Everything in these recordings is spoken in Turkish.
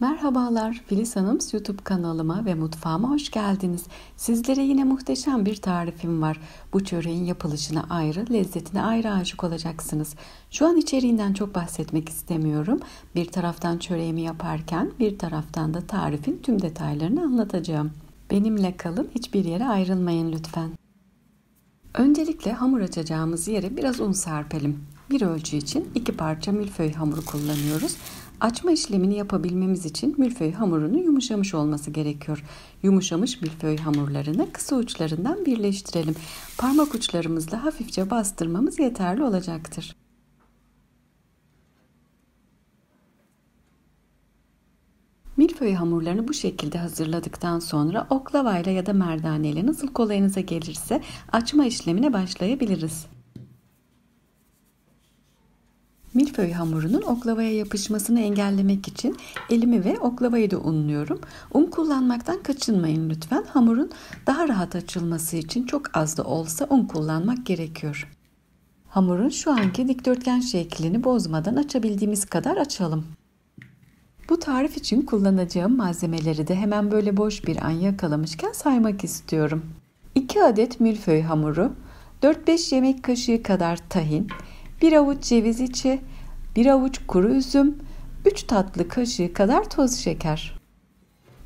Merhabalar Filiz Hanım YouTube kanalıma ve mutfağıma hoş geldiniz. Sizlere yine muhteşem bir tarifim var. Bu çöreğin yapılışına ayrı, lezzetine ayrı aşık olacaksınız. Şu an içeriğinden çok bahsetmek istemiyorum. Bir taraftan çöreğimi yaparken bir taraftan da tarifin tüm detaylarını anlatacağım. Benimle kalın, hiçbir yere ayrılmayın lütfen. Öncelikle hamur açacağımız yere biraz un serpelim. Bir ölçü için iki parça milföy hamuru kullanıyoruz. Açma işlemini yapabilmemiz için milföy hamurunu yumuşamış olması gerekiyor. Yumuşamış milföy hamurlarını kısa uçlarından birleştirelim. Parmak uçlarımızla hafifçe bastırmamız yeterli olacaktır. Milföy hamurlarını bu şekilde hazırladıktan sonra oklavayla ya da merdaneyle nasıl kolayınıza gelirse açma işlemine başlayabiliriz. milföy hamurunun oklavaya yapışmasını engellemek için elimi ve oklavayı da unluyorum. Un kullanmaktan kaçınmayın lütfen. Hamurun daha rahat açılması için çok az da olsa un kullanmak gerekiyor. Hamurun şu anki dikdörtgen şeklini bozmadan açabildiğimiz kadar açalım. Bu tarif için kullanacağım malzemeleri de hemen böyle boş bir an yakalamışken saymak istiyorum. 2 adet milföy hamuru, 4-5 yemek kaşığı kadar tahin, 1 avuç ceviz içi, 1 avuç kuru üzüm, 3 tatlı kaşığı kadar toz şeker.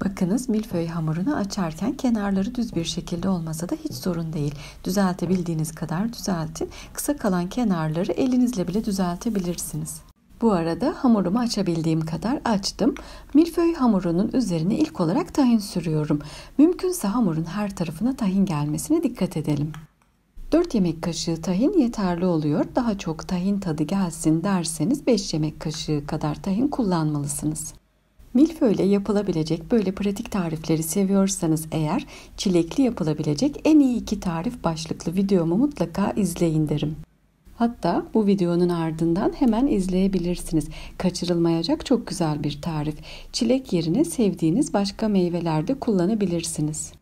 Bakınız milföy hamurunu açarken kenarları düz bir şekilde olmasa da hiç sorun değil. Düzeltebildiğiniz kadar düzeltin. Kısa kalan kenarları elinizle bile düzeltebilirsiniz. Bu arada hamurumu açabildiğim kadar açtım. Milföy hamurunun üzerine ilk olarak tahin sürüyorum. Mümkünse hamurun her tarafına tahin gelmesine dikkat edelim. 4 yemek kaşığı tahin yeterli oluyor. Daha çok tahin tadı gelsin derseniz 5 yemek kaşığı kadar tahin kullanmalısınız. Milföyle yapılabilecek böyle pratik tarifleri seviyorsanız eğer çilekli yapılabilecek en iyi iki tarif başlıklı videomu mutlaka izleyin derim. Hatta bu videonun ardından hemen izleyebilirsiniz. Kaçırılmayacak çok güzel bir tarif. Çilek yerine sevdiğiniz başka meyvelerde kullanabilirsiniz.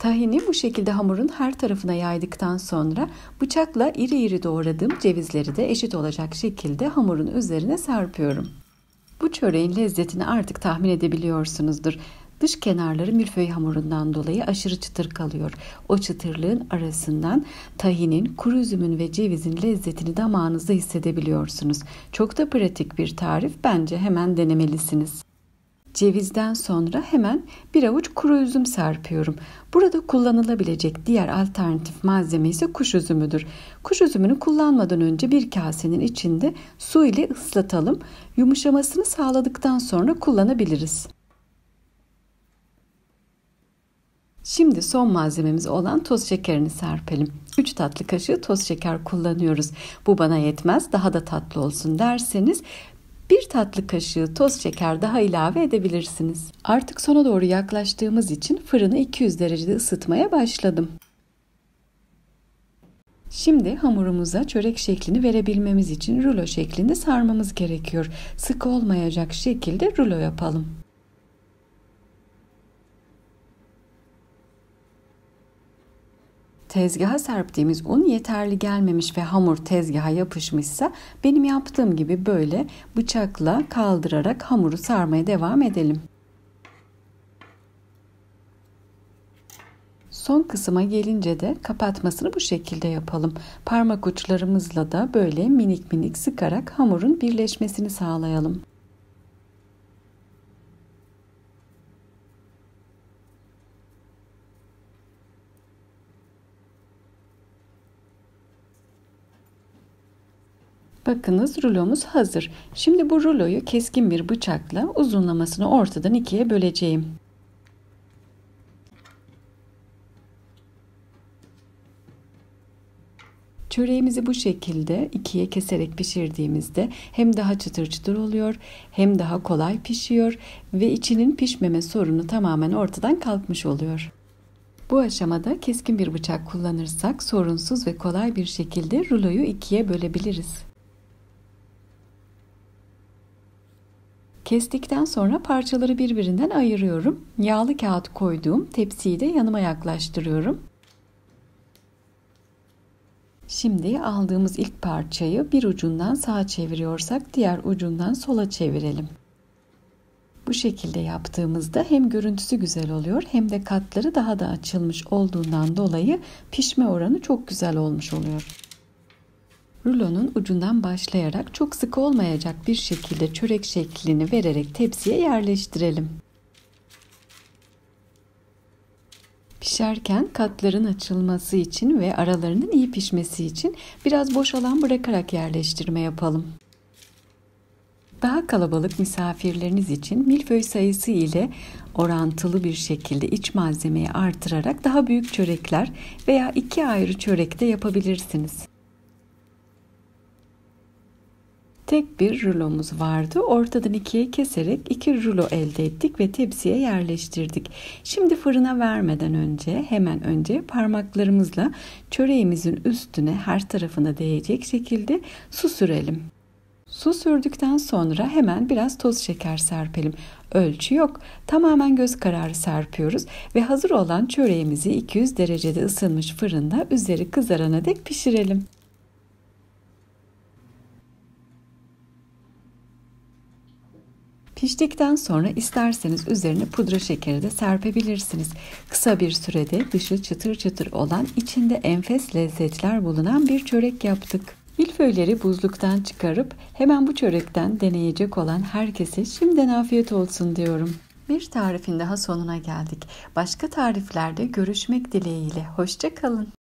Tahini bu şekilde hamurun her tarafına yaydıktan sonra bıçakla iri iri doğradığım cevizleri de eşit olacak şekilde hamurun üzerine serpiyorum. Bu çöreğin lezzetini artık tahmin edebiliyorsunuzdur. Dış kenarları milföy hamurundan dolayı aşırı çıtır kalıyor. O çıtırlığın arasından tahinin, kuru üzümün ve cevizin lezzetini damağınızda hissedebiliyorsunuz. Çok da pratik bir tarif bence hemen denemelisiniz. Cevizden sonra hemen bir avuç kuru üzüm serpiyorum. Burada kullanılabilecek diğer alternatif malzeme ise kuş üzümüdür. Kuş üzümünü kullanmadan önce bir kasenin içinde su ile ıslatalım. Yumuşamasını sağladıktan sonra kullanabiliriz. Şimdi son malzememiz olan toz şekerini serpelim. 3 tatlı kaşığı toz şeker kullanıyoruz. Bu bana yetmez daha da tatlı olsun derseniz bir tatlı kaşığı toz şeker daha ilave edebilirsiniz. Artık sona doğru yaklaştığımız için fırını 200 derecede ısıtmaya başladım. Şimdi hamurumuza çörek şeklini verebilmemiz için rulo şeklinde sarmamız gerekiyor. Sık olmayacak şekilde rulo yapalım. tezgaha serptiğimiz un yeterli gelmemiş ve hamur tezgaha yapışmışsa benim yaptığım gibi böyle bıçakla kaldırarak hamuru sarmaya devam edelim. Son kısma gelince de kapatmasını bu şekilde yapalım. Parmak uçlarımızla da böyle minik minik sıkarak hamurun birleşmesini sağlayalım. Bakınız rulomuz hazır. Şimdi bu ruloyu keskin bir bıçakla uzunlamasını ortadan ikiye böleceğim. Çöreğimizi bu şekilde ikiye keserek pişirdiğimizde hem daha çıtır çıtır oluyor hem daha kolay pişiyor ve içinin pişmeme sorunu tamamen ortadan kalkmış oluyor. Bu aşamada keskin bir bıçak kullanırsak sorunsuz ve kolay bir şekilde ruloyu ikiye bölebiliriz. Kestikten sonra parçaları birbirinden ayırıyorum. Yağlı kağıt koyduğum tepsiyi de yanıma yaklaştırıyorum. Şimdi aldığımız ilk parçayı bir ucundan sağa çeviriyorsak diğer ucundan sola çevirelim. Bu şekilde yaptığımızda hem görüntüsü güzel oluyor hem de katları daha da açılmış olduğundan dolayı pişme oranı çok güzel olmuş oluyor. Rulonun ucundan başlayarak çok sık olmayacak bir şekilde çörek şeklini vererek tepsiye yerleştirelim. Pişerken katların açılması için ve aralarının iyi pişmesi için biraz boş alan bırakarak yerleştirme yapalım. Daha kalabalık misafirleriniz için milföy sayısı ile orantılı bir şekilde iç malzemeyi artırarak daha büyük çörekler veya iki ayrı çörek de yapabilirsiniz. tek bir rulomuz vardı. Ortadan ikiye keserek iki rulo elde ettik ve tepsiye yerleştirdik. Şimdi fırına vermeden önce hemen önce parmaklarımızla çöreğimizin üstüne her tarafına değecek şekilde su sürelim. Su sürdükten sonra hemen biraz toz şeker serpelim. Ölçü yok. Tamamen göz kararı serpiyoruz ve hazır olan çöreğimizi 200 derecede ısınmış fırında üzeri kızarana dek pişirelim. Piştikten sonra isterseniz üzerine pudra şekeri de serpebilirsiniz. Kısa bir sürede dışı çıtır çıtır olan içinde enfes lezzetler bulunan bir çörek yaptık. Milföyleri buzluktan çıkarıp hemen bu çörekten deneyecek olan herkese şimdiden afiyet olsun diyorum. Bir tarifin daha sonuna geldik. Başka tariflerde görüşmek dileğiyle. Hoşçakalın.